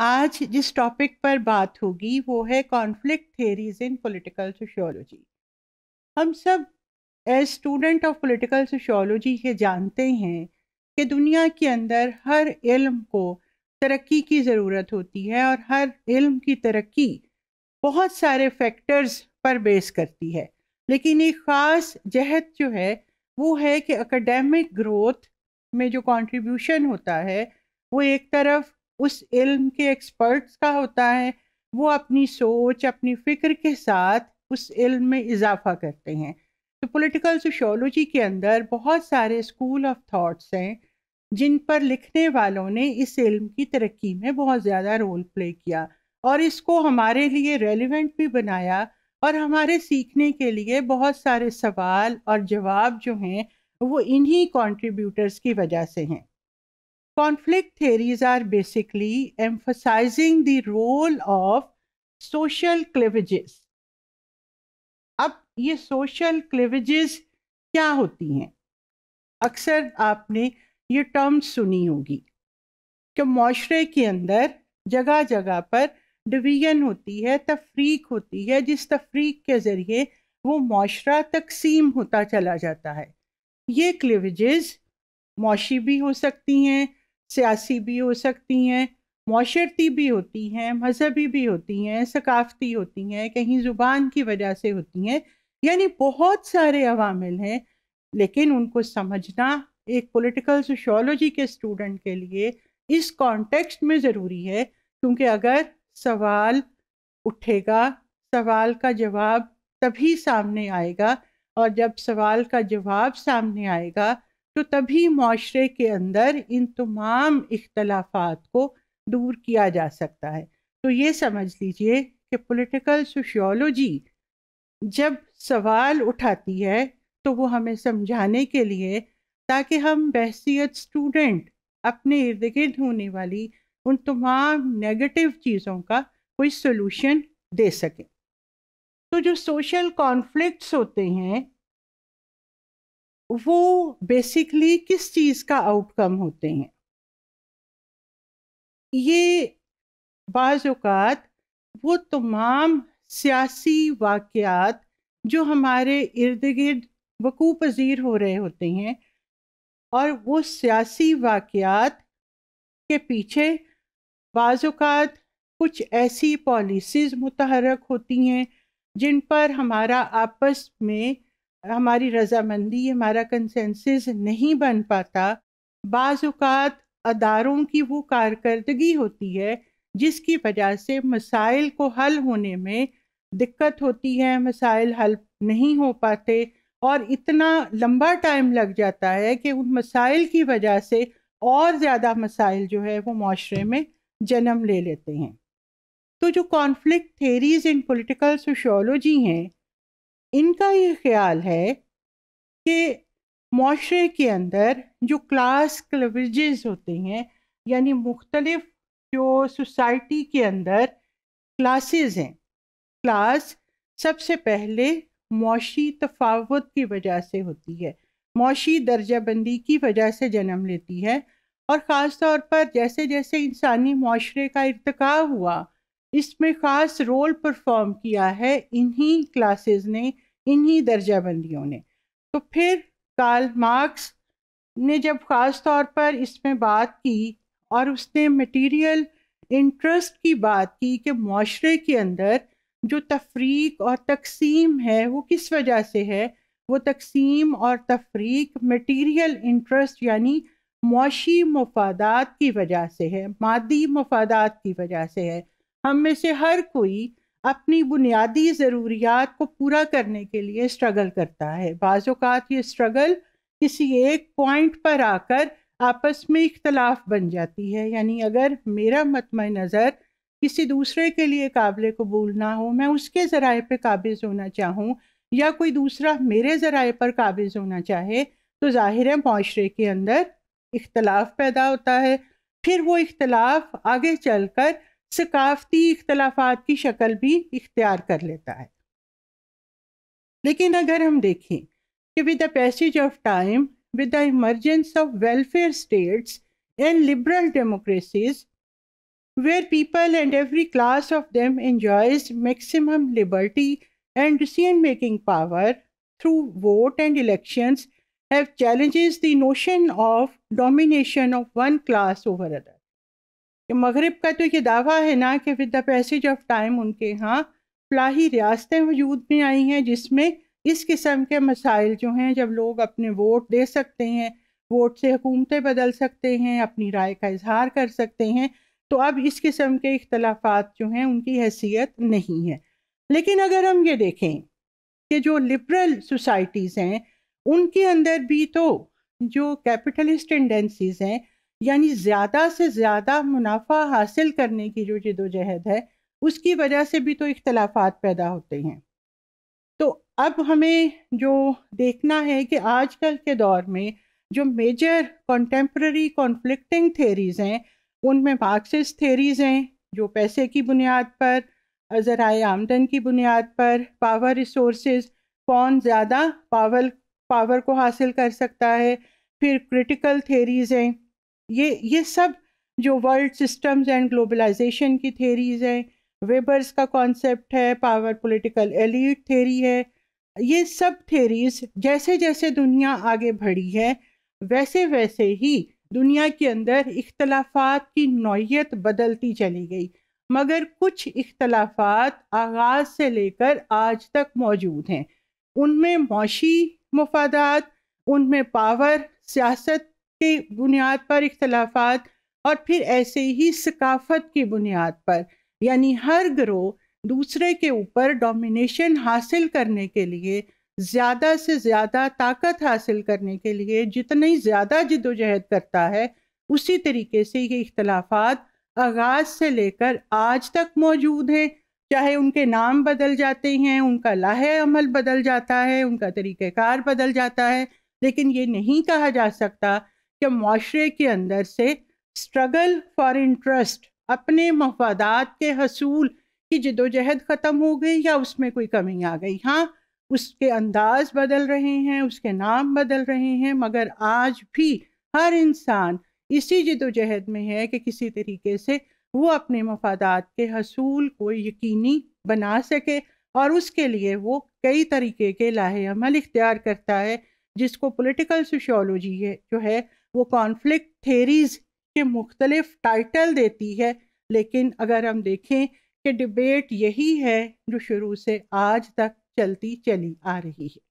आज जिस टॉपिक पर बात होगी वो है conflict theories in political sociology हम सब as student of political sociology के जानते हैं कि दुनिया के अंदर हर इल्म को तरक्की की ज़रूरत होती है और हर इल्म की तरक्की बहुत सारे फैक्टर्स पर बेस करती है लेकिन एक ख़ास जहत जो है वो है कि एकेडमिक ग्रोथ में जो कंट्रीब्यूशन होता है वो एक तरफ उस इल्म के एक्सपर्ट्स का होता है वो अपनी सोच अपनी फिक्र के साथ उस इल्म में इजाफा करते हैं तो पॉलिटिकल सोशोलॉजी के अंदर बहुत सारे स्कूल ऑफ थॉट्स हैं जिन पर लिखने वालों ने इस इल्म की तरक्की में बहुत ज़्यादा रोल प्ले किया और इसको हमारे लिए रेलिवेंट भी बनाया और हमारे सीखने के लिए बहुत सारे सवाल और जवाब जो हैं वो इन्हीं कॉन्ट्रीब्यूटर्स की वजह से हैं conflict theories are basically emphasizing the role of social cleavages. अब ये social cleavages क्या होती हैं अक्सर आपने ये टर्म सुनी होगी कि माशरे के अंदर जगह जगह पर डिवीजन होती है तफरीक होती है जिस तफरीक के ज़रिए वो माशरा तकसीम होता चला जाता है ये क्लिविजेज़ मौशी भी हो सकती हैं सियासी भी हो सकती हैं माशरती भी होती हैं मजहबी भी होती हैं सकाफ़ती होती हैं कहीं ज़ुबान की वजह से होती हैं यानी बहुत सारे अवामिल हैं लेकिन उनको समझना एक पॉलिटिकल सोशोलॉजी के स्टूडेंट के लिए इस कॉन्टेक्स्ट में ज़रूरी है क्योंकि अगर सवाल उठेगा सवाल का जवाब तभी सामने आएगा और जब सवाल का जवाब सामने आएगा तो तभी माशरे के अंदर इन तमाम इख्तलाफात को दूर किया जा सकता है तो ये समझ लीजिए कि पॉलिटिकल सोशियोलॉजी जब सवाल उठाती है तो वो हमें समझाने के लिए ताकि हम बहसीत स्टूडेंट अपने इर्द गिर्द होने वाली उन तमाम नेगेटिव चीज़ों का कोई सोल्यूशन दे सकें तो जो सोशल कॉन्फ्लिक्ट्स होते हैं वो बेसिकली किस चीज का आउटकम होते हैं ये बाज़ात वो तमाम सियासी वाक़ात जो हमारे इर्द गिर्द वकू पजीर हो रहे होते हैं और वो सियासी वाक़ात के पीछे बाज़ात कुछ ऐसी पॉलिसीज़ मुतहरक होती हैं जिन पर हमारा आपस में हमारी रजामंदी हमारा कंसेंसिस नहीं बन पाता बाज़ात अदारों की वो कारकर्दगी होती है जिसकी वजह से मसाइल को हल होने में दिक्कत होती है मसाइल हल नहीं हो पाते और इतना लंबा टाइम लग जाता है कि उन मसाइल की वजह से और ज़्यादा मसाइल जो है वो माशरे में जन्म ले लेते हैं तो जो conflict theories in political sociology हैं इनका ये ख्याल है कि माशरे के अंदर जो क्लास क्लविजेज होते हैं यानी मुख्तलफ जो सोसाइटी के अंदर क्लासेस हैं क्लास सबसे पहले मौशी तफावत की वजह से होती है मौशी दर्जाबंदी की वजह से जन्म लेती है और ख़ास तौर पर जैसे जैसे इंसानी माशरे का इरतका हुआ इसमें ख़ास रोल परफॉर्म किया है इन्हीं क्लासेस ने इन्हीं दर्जाबंदियों ने तो फिर कार्ल मार्क्स ने जब ख़ास तौर पर इसमें बात की और उसने मटेरियल इंटरेस्ट की बात की कि माशरे के अंदर जो तफरीक और तकसीम है वो किस वजह से है वो तकसीम और तफरीक मटेरियल इंटरेस्ट यानी मुशी मफादात की वजह से है मादी मफादात की वजह से है हम में से हर कोई अपनी बुनियादी ज़रूरियात को पूरा करने के लिए स्ट्रगल करता है बाज़ात ये स्ट्रगल किसी एक पॉइंट पर आकर आपस में इख्तलाफ बन जाती है यानी अगर मेरा मतम नज़र किसी दूसरे के लिए काबिल कबूल ना हो मैं उसके ज़राए पर काबिज़ होना चाहूँ या कोई दूसरा मेरे ज़रा पर काबिज़ होना चाहे तो ज़ाहिर है माशरे के अंदर इख्तलाफ पैदा होता है फिर वो इख्तलाफ आगे चल कर सकाफती इख्लाफा की शक्ल भी इख्तियार कर लेता है लेकिन अगर हम देखें कि with the passage of time with the emergence of welfare states and liberal democracies where people and every class of them enjoys maximum liberty and decision making power through vote and elections have challenges the notion of domination of one class over other कि मगरब का तो ये दावा है ना कि with the passage of time उनके यहाँ फलाही रियासतें वजूद में आई हैं जिसमें इस किस्म के मसाइल जो हैं जब लोग अपने वोट दे सकते हैं वोट से हुकूमतें बदल सकते हैं अपनी राय का इजहार कर सकते हैं तो अब इस किस्म के इख्तलाफात जो हैं उनकी हैसियत नहीं है लेकिन अगर हम ये देखें कि जो लिबरल सोसाइटीज़ हैं उनके अंदर भी तो जो कैपिटलिस्ट टेंडेंसीज़ हैं यानी ज़्यादा से ज़्यादा मुनाफा हासिल करने की जो जदोजहद है उसकी वजह से भी तो इख्तलाफात पैदा होते हैं तो अब हमें जो देखना है कि आजकल के दौर में जो मेजर कंटेम्प्रेरी कॉन्फ्लिक्टिंग थेरीज़ हैं उनमें मार्क्सिस थेरीज़ हैं जो पैसे की बुनियाद पर ज़राए आमदन की बुनियाद पर पावर रिसोर्स कौन ज़्यादा पावर पावर को हासिल कर सकता है फिर क्रिटिकल थेरीज़ हैं ये ये सब जो वर्ल्ड सिस्टम्स एंड ग्लोबलाइजेशन की थेरीज हैं वेबर्स का कॉन्सेप्ट है पावर पॉलिटिकल एलिट थेरी है ये सब थेरीज जैसे जैसे दुनिया आगे बढ़ी है वैसे वैसे ही दुनिया के अंदर इख्तलाफात की नौीयत बदलती चली गई मगर कुछ इख्तलाफात आगाज़ से लेकर आज तक मौजूद हैं उनमें मौशी मफादात उनमें पावर सियासत की बुनियाद पर इख्तलाफात और फिर ऐसे ही सकाफत की बुनियाद पर यानी हर ग्रोह दूसरे के ऊपर डोमिनेशन हासिल करने के लिए ज़्यादा से ज़्यादा ताकत हासिल करने के लिए जितनी ज़्यादा जदोजहद करता है उसी तरीके से ये इख्तलाफात आगाज़ से लेकर आज तक मौजूद हैं चाहे उनके नाम बदल जाते हैं उनका लाह अमल बदल जाता है उनका तरीक़ार बदल जाता है लेकिन ये नहीं कहा जा सकता कि माशरे के अंदर से स्ट्रगल फॉर इंटरेस्ट अपने मफादात के हसूल की जदोजहद ख़त्म हो गई या उसमें कोई कमी आ गई हाँ उसके अंदाज बदल रहे हैं उसके नाम बदल रहे हैं मगर आज भी हर इंसान इसी जदोजहद में है कि किसी तरीके से वो अपने मफादात के हसूल को यकीनी बना सके और उसके लिए वो कई तरीके के लाहेमल इख्तियार करता है जिसको पॉलिटिकल सोशोलॉजी जो है वो कॉन्फ्लिक्ट थेरीज के मुख्तलिफ टाइटल देती है लेकिन अगर हम देखें कि डिबेट यही है जो शुरू से आज तक चलती चली आ रही है